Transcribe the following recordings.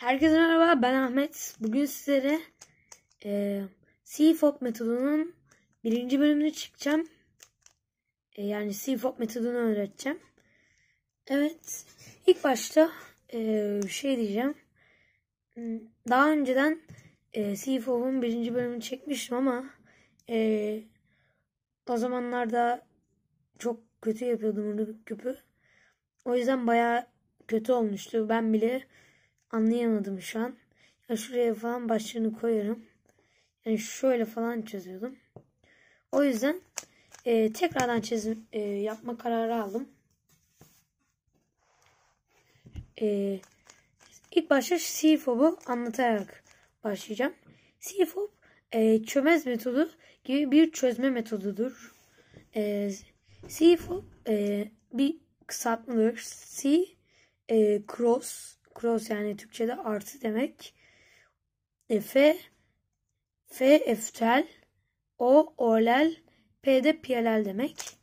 Herkese merhaba ben Ahmet. Bugün sizlere e, CFOP metodunun birinci bölümünü çıkacağım. E, yani CFOP metodunu öğreteceğim. Evet ilk başta e, şey diyeceğim. Daha önceden e, CFOP'un birinci bölümünü çekmiştim ama e, o zamanlarda çok kötü yapıyordum onu küpü. O yüzden baya kötü olmuştu. Ben bile anlayamadım şu an. Ya şuraya falan başlığını koyarım. Yani şöyle falan çözüyordum. O yüzden e, tekrardan çizim e, yapma kararı aldım. E, ilk başta CFOB'u anlatarak başlayacağım. CFOB e, çömez metodu gibi bir çözme metodudur. E, CFOB e, bir kısaltmadır. C e, cross Cross yani Türkçe'de artı demek. E, F, F eftel, O orlel, P de piyelel demek.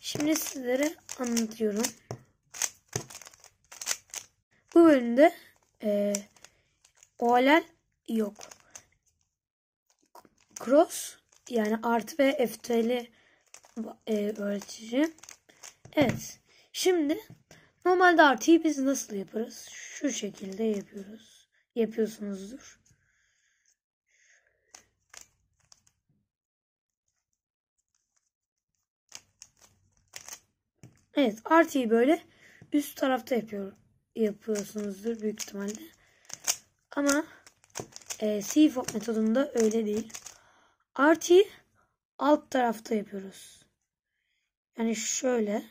Şimdi sizlere anlatıyorum. Bu bölümde e, orlel yok. Cross yani artı ve efteli e, öğretici. Evet. Şimdi Normalde artıyı biz nasıl yaparız? Şu şekilde yapıyoruz. Yapıyorsunuzdur. Evet artıyı böyle üst tarafta yapıyor, yapıyorsunuzdur büyük ihtimalle. Ama e, CFOP metodunda öyle değil. Artıyı alt tarafta yapıyoruz. Yani şöyle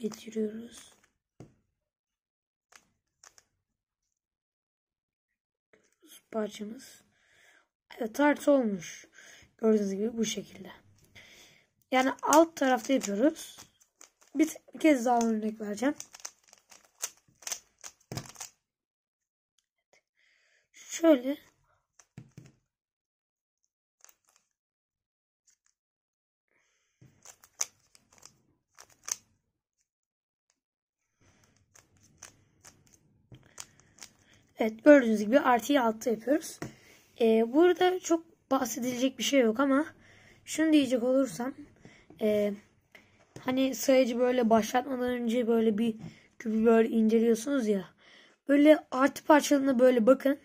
getiriyoruz. Parçamız. Evet artı olmuş. Gördüğünüz gibi bu şekilde. Yani alt tarafta yapıyoruz. Bir, bir kez daha örnek vereceğim. Şöyle. Evet gördüğünüz gibi artıyı altta yapıyoruz. Ee, burada çok bahsedilecek bir şey yok ama şunu diyecek olursam e, hani sayıcı böyle başlatmadan önce böyle bir küpü böyle inceliyorsunuz ya. Böyle artı parçalarına böyle bakın.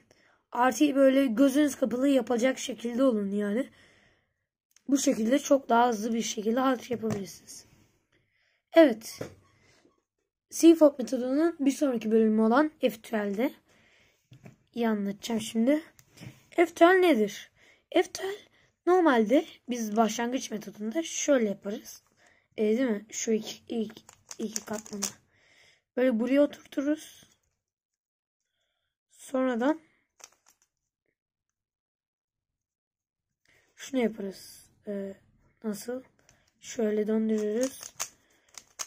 Artıyı böyle gözünüz kapalı yapacak şekilde olun yani. Bu şekilde çok daha hızlı bir şekilde artı yapabilirsiniz. Evet. CFOP metodunun bir sonraki bölümü olan f iyi anlatacağım şimdi. Eftal nedir? Eftal normalde biz başlangıç metodunda şöyle yaparız. E, değil mi? Şu iki, ilk iki katmanı. Böyle buraya oturturuz. Sonradan şunu yaparız. E, nasıl? Şöyle döndürürüz.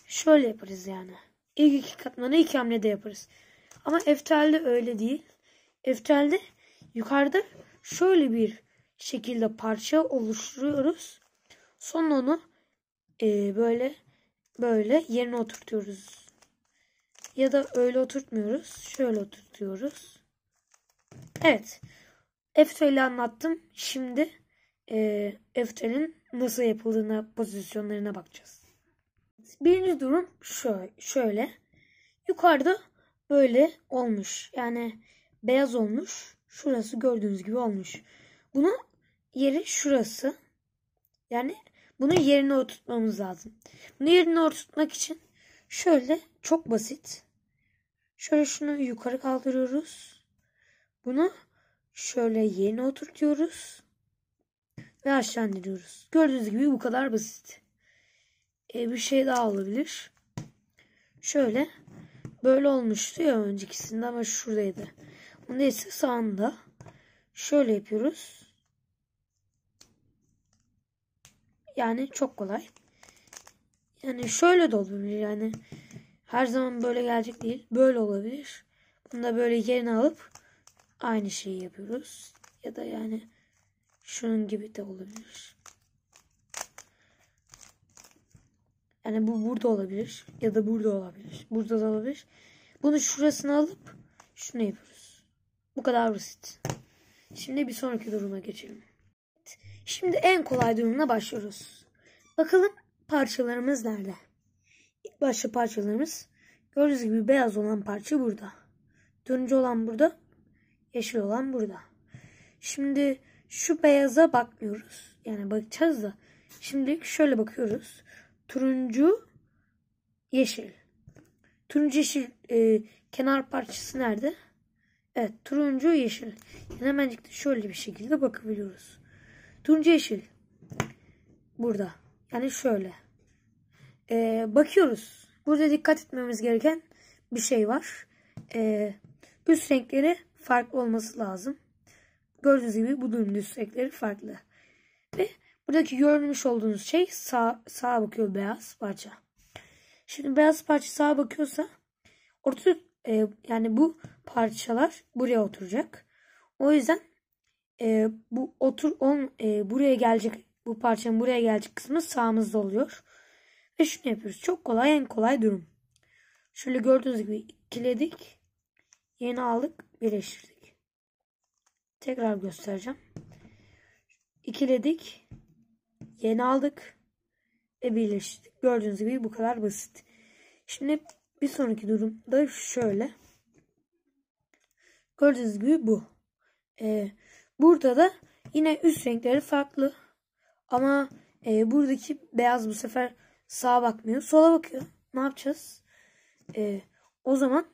Şöyle yaparız yani. İlk iki katmanı iki hamlede yaparız. Ama eftalde öyle değil. Eftelde yukarıda şöyle bir şekilde parça oluşturuyoruz. Sonra onu e, böyle böyle yerine oturtuyoruz. Ya da öyle oturtmuyoruz. Şöyle oturtuyoruz. Evet. Eftel'i anlattım. Şimdi e, Eftel'in nasıl yapıldığına, pozisyonlarına bakacağız. Birinci durum şöyle. Yukarıda böyle olmuş. Yani beyaz olmuş. Şurası gördüğünüz gibi olmuş. Bunun yeri şurası. Yani bunu yerine oturtmamız lazım. Bunu yerine oturtmak için şöyle çok basit. Şöyle şunu yukarı kaldırıyoruz. Bunu şöyle yerine oturtuyoruz. Ve aşağı indiriyoruz. Gördüğünüz gibi bu kadar basit. E, bir şey daha olabilir. Şöyle böyle olmuştu ya öncekisinde ama şuradaydı. Neyse sağında. Şöyle yapıyoruz. Yani çok kolay. Yani şöyle de olabilir yani. Her zaman böyle gelecek değil. Böyle olabilir. Bunu da böyle yerine alıp aynı şeyi yapıyoruz. Ya da yani şunun gibi de olabilir. Yani bu burada olabilir. Ya da burada olabilir. Burada da olabilir. Bunu şurasına alıp şunu yapıyoruz. Bu kadar basit. Şimdi bir sonraki duruma geçelim. şimdi en kolay durumuna başlıyoruz. Bakalım parçalarımız nerede? İlk başta parçalarımız gördüğünüz gibi beyaz olan parça burada. Dönücü olan burada. Yeşil olan burada. Şimdi şu beyaza bakmıyoruz. Yani bakacağız da. Şimdi şöyle bakıyoruz. Turuncu yeşil. Turuncu yeşil e, kenar parçası nerede? Evet turuncu yeşil. Yani hemencik de şöyle bir şekilde bakabiliyoruz. Turuncu yeşil. Burada. Yani şöyle. Ee, bakıyoruz. Burada dikkat etmemiz gereken bir şey var. Ee, üst renkleri farklı olması lazım. Gördüğünüz gibi bu durumun üst renkleri farklı. Ve buradaki görmüş olduğunuz şey sağ, sağa bakıyor beyaz parça. Şimdi beyaz parça sağa bakıyorsa ortada e, yani bu parçalar buraya oturacak. O yüzden e, bu otur on e, buraya gelecek bu parçanın buraya gelecek kısmı sağımızda oluyor. Ve şunu yapıyoruz. Çok kolay en kolay durum. Şöyle gördüğünüz gibi ikiledik. Yeni aldık. Birleştirdik. Tekrar göstereceğim. İkiledik. Yeni aldık. Ve birleştirdik. Gördüğünüz gibi bu kadar basit. Şimdi bir sonraki durumda şöyle. Gördüğünüz gibi bu. Ee, burada da yine üst renkleri farklı. Ama e, buradaki beyaz bu sefer sağa bakmıyor. Sola bakıyor. Ne yapacağız? Ee, o zaman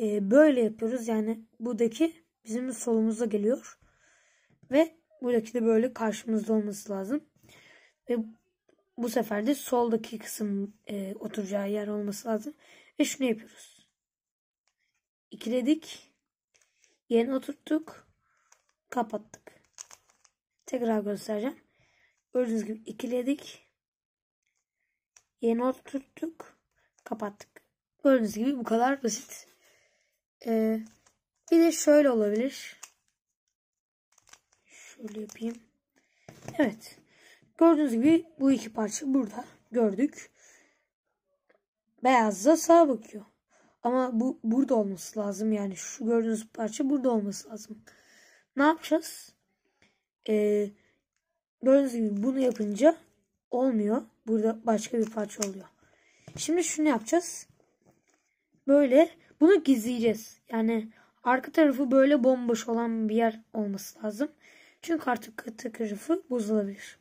e, böyle yapıyoruz. Yani buradaki bizim solumuza geliyor. Ve buradaki de böyle karşımızda olması lazım. Ve bu sefer de soldaki kısım e, oturacağı yer olması lazım. Ve şunu yapıyoruz. İkiledik yerine oturttuk. Kapattık. Tekrar göstereceğim. Gördüğünüz gibi ikiledik. Yerine oturttuk. Kapattık. Gördüğünüz gibi bu kadar basit. Ee, bir de şöyle olabilir. Şöyle yapayım. Evet. Gördüğünüz gibi bu iki parça burada gördük. Beyaz da sağa bakıyor. Ama bu burada olması lazım. Yani şu gördüğünüz parça burada olması lazım. Ne yapacağız? Ee, gördüğünüz gibi bunu yapınca olmuyor. Burada başka bir parça oluyor. Şimdi şunu yapacağız. Böyle bunu gizleyeceğiz. Yani arka tarafı böyle bomboş olan bir yer olması lazım. Çünkü artık arka tarafı bozulabilir.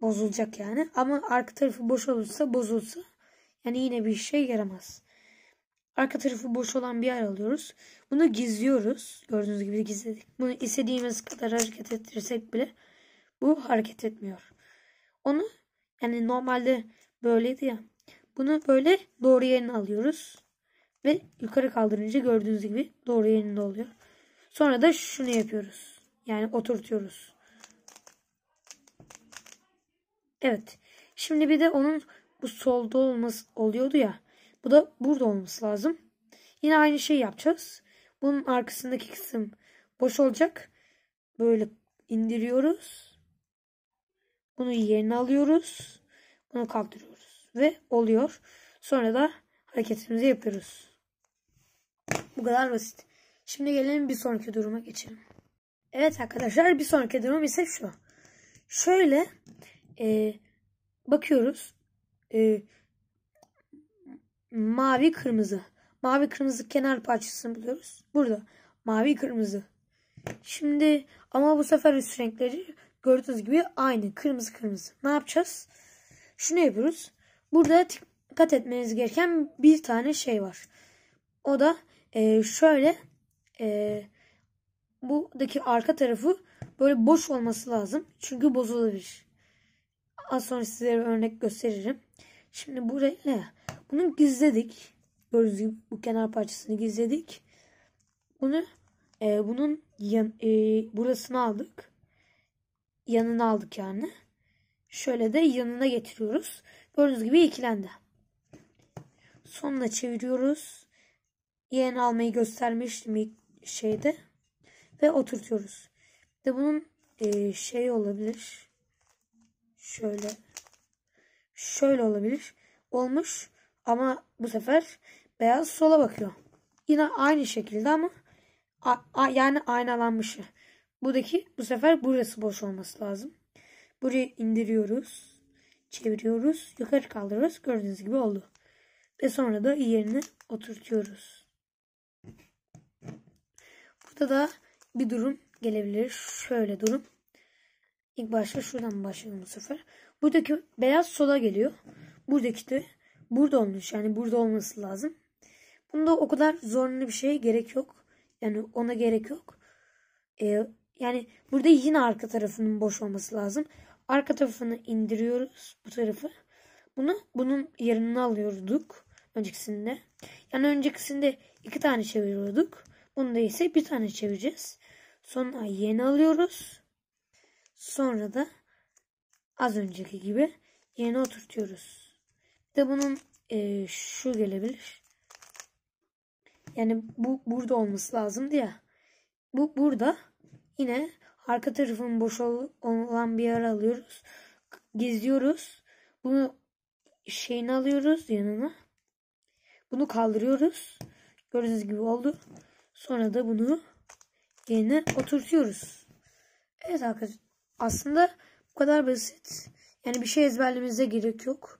Bozulacak yani. Ama arka tarafı boş olursa bozulsa yani yine bir şey yaramaz. Arka tarafı boş olan bir yer alıyoruz. Bunu gizliyoruz. Gördüğünüz gibi gizledik. Bunu istediğimiz kadar hareket ettirsek bile bu hareket etmiyor. Onu yani normalde böyleydi ya. Bunu böyle doğru yerine alıyoruz. Ve yukarı kaldırınca gördüğünüz gibi doğru yerinde oluyor. Sonra da şunu yapıyoruz. Yani oturtuyoruz. Evet. Şimdi bir de onun bu solda olması oluyordu ya. Bu da burada olması lazım. Yine aynı şeyi yapacağız. Bunun arkasındaki kısım boş olacak. Böyle indiriyoruz. Bunu yerine alıyoruz. Bunu kaldırıyoruz. Ve oluyor. Sonra da hareketimizi yapıyoruz. Bu kadar basit. Şimdi gelelim bir sonraki duruma geçelim. Evet arkadaşlar bir sonraki durum ise şu. Şöyle e, bakıyoruz. E, mavi kırmızı. Mavi kırmızı kenar parçasını buluyoruz. Burada mavi kırmızı. Şimdi ama bu sefer üst renkleri gördüğünüz gibi aynı kırmızı kırmızı. Ne yapacağız? Şunu yapıyoruz. Burada dikkat etmeniz gereken bir tane şey var. O da e, şöyle e, buradaki arka tarafı böyle boş olması lazım. Çünkü bozulabilir. Az sonra size örnek gösteririm. Şimdi burayla bunu gizledik. Gördüğünüz gibi bu kenar parçasını gizledik. Bunu e, bunun yan, e, burasını aldık. Yanını aldık yani. Şöyle de yanına getiriyoruz. Gördüğünüz gibi ikilendi. Sonuna çeviriyoruz. Yeğeni almayı göstermiştim ilk şeyde. Ve oturtuyoruz. De bunun e, şey olabilir. Şöyle. Şöyle olabilir. Olmuş. Ama bu sefer beyaz sola bakıyor. Yine aynı şekilde ama a, a, yani aynalanmışı. Buradaki bu sefer burası boş olması lazım. Burayı indiriyoruz. Çeviriyoruz. Yukarı kaldırıyoruz. Gördüğünüz gibi oldu. Ve sonra da yerine oturtuyoruz. Burada da bir durum gelebilir. Şöyle durum. İlk başta şuradan başlayalım bu sefer. Buradaki beyaz sola geliyor. Buradaki de burada olmuş. Yani burada olması lazım. Bunda o kadar zorunlu bir şey gerek yok. Yani ona gerek yok. Ee, yani burada yine arka tarafının boş olması lazım. Arka tarafını indiriyoruz bu tarafı. Bunu bunun yerini alıyorduk öncekisinde. Yani öncekisinde iki tane çeviriyorduk. Bunda ise bir tane çevireceğiz. Sonra yeni alıyoruz. Sonra da az önceki gibi yeni oturtuyoruz de bunun e, şu gelebilir. Yani bu burada olması lazımdı ya. Bu burada yine arka tarafın boş olan bir yer alıyoruz. Geziyoruz. Bunu şeyini alıyoruz yanına. Bunu kaldırıyoruz. Gördüğünüz gibi oldu. Sonra da bunu yerine oturtuyoruz. Evet arkadaşlar aslında bu kadar basit. Yani bir şey ezberlemenize gerek yok.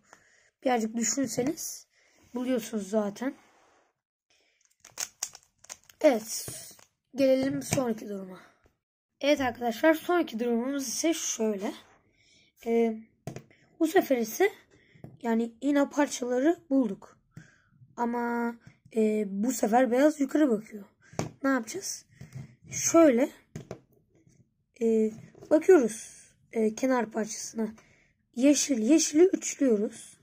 Birazcık düşünseniz buluyorsunuz zaten. Evet. Gelelim sonraki duruma. Evet arkadaşlar sonraki durumumuz ise şöyle. Ee, bu sefer ise yani ina parçaları bulduk. Ama e, bu sefer beyaz yukarı bakıyor. Ne yapacağız? Şöyle e, bakıyoruz e, kenar parçasına. Yeşil yeşili üçlüyoruz.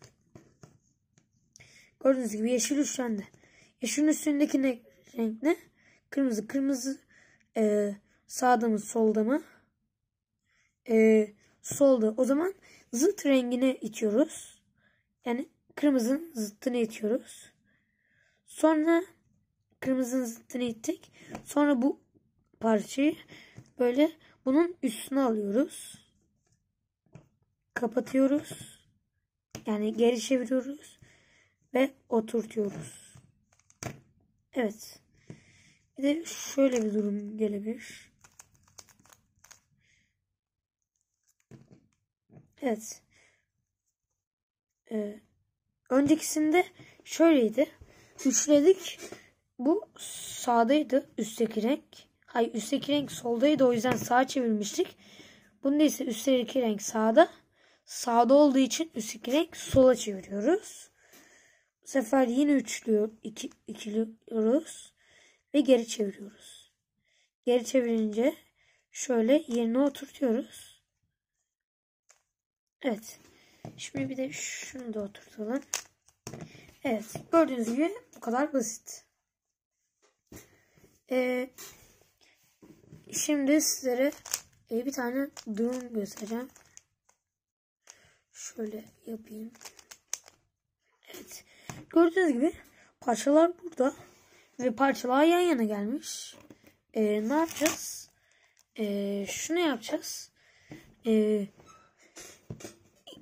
Gördüğünüz gibi yeşil üçgende. Yeşilin üstündeki ne, renk ne? Kırmızı. Kırmızı e, sağda mı solda mı? E, solda. O zaman zıt rengini itiyoruz. Yani kırmızının zıttını itiyoruz. Sonra kırmızının zıttını ittik. Sonra bu parçayı böyle bunun üstüne alıyoruz. Kapatıyoruz. Yani geri çeviriyoruz ve oturtuyoruz. Evet. Bir de şöyle bir durum gelebilir. Evet. Ee, öncekisinde şöyleydi. Üçledik. Bu sağdaydı üstteki renk. Hayır üstteki renk soldaydı o yüzden sağa çevirmiştik. Bunda ise üstteki renk sağda. Sağda olduğu için üstteki renk sola çeviriyoruz sefer yine üçlüyor, iki, ikiliyoruz ve geri çeviriyoruz. Geri çevirince şöyle yerine oturtuyoruz. Evet. Şimdi bir de şunu da oturtalım. Evet. Gördüğünüz gibi bu kadar basit. Ee, şimdi sizlere e, bir tane durum göstereceğim. Şöyle yapayım. Evet. Gördüğünüz gibi parçalar burada. Ve parçalar yan yana gelmiş. Ee, ne yapacağız? Ee, şunu yapacağız. Ee,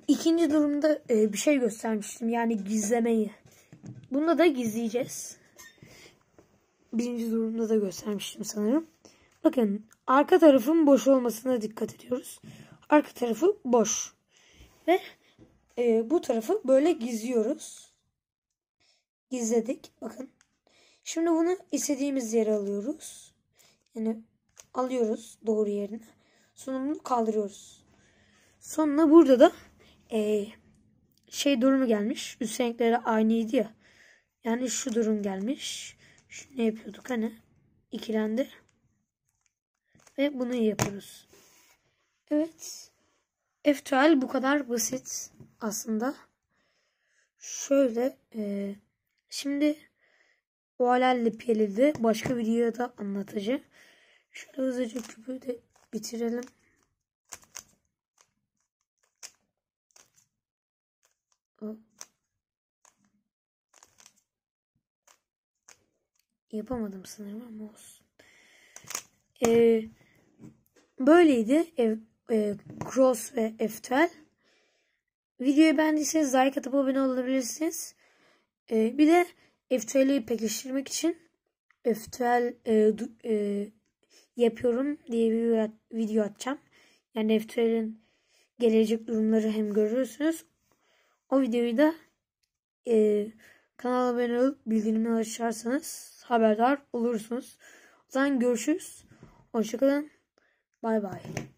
ikinci durumda e, bir şey göstermiştim. Yani gizlemeyi. Bunda da gizleyeceğiz. Birinci durumda da göstermiştim sanırım. Bakın arka tarafın boş olmasına dikkat ediyoruz. Arka tarafı boş. Ve e, bu tarafı böyle gizliyoruz gizledik. Bakın. Şimdi bunu istediğimiz yere alıyoruz. Yani alıyoruz doğru yerine. Sunumunu kaldırıyoruz. Sonra burada da e, şey durumu gelmiş. Üst renkleri aynıydı ya. Yani şu durum gelmiş. Şu ne yapıyorduk hani ikilendi. Ve bunu yapıyoruz. Evet. F bu kadar basit aslında. Şöyle eee Şimdi bu halal lipyelidi. Başka videoya da anlatacağım. Şöyle hızlıca küpü de bitirelim. Yapamadım sanırım ama olsun. Ee, böyleydi ev, e, Cross ve 12 Videoyu beğendiyseniz like atıp abone olabilirsiniz. E, bir de F2L'yi pekiştirmek için F2L e, du, e, yapıyorum diye bir video atacağım. Yani F2L'in gelecek durumları hem görürsünüz. O videoyu da e, kanala abone olup bildirimleri açarsanız haberdar olursunuz. O zaman görüşürüz. Hoşçakalın. Bay bay.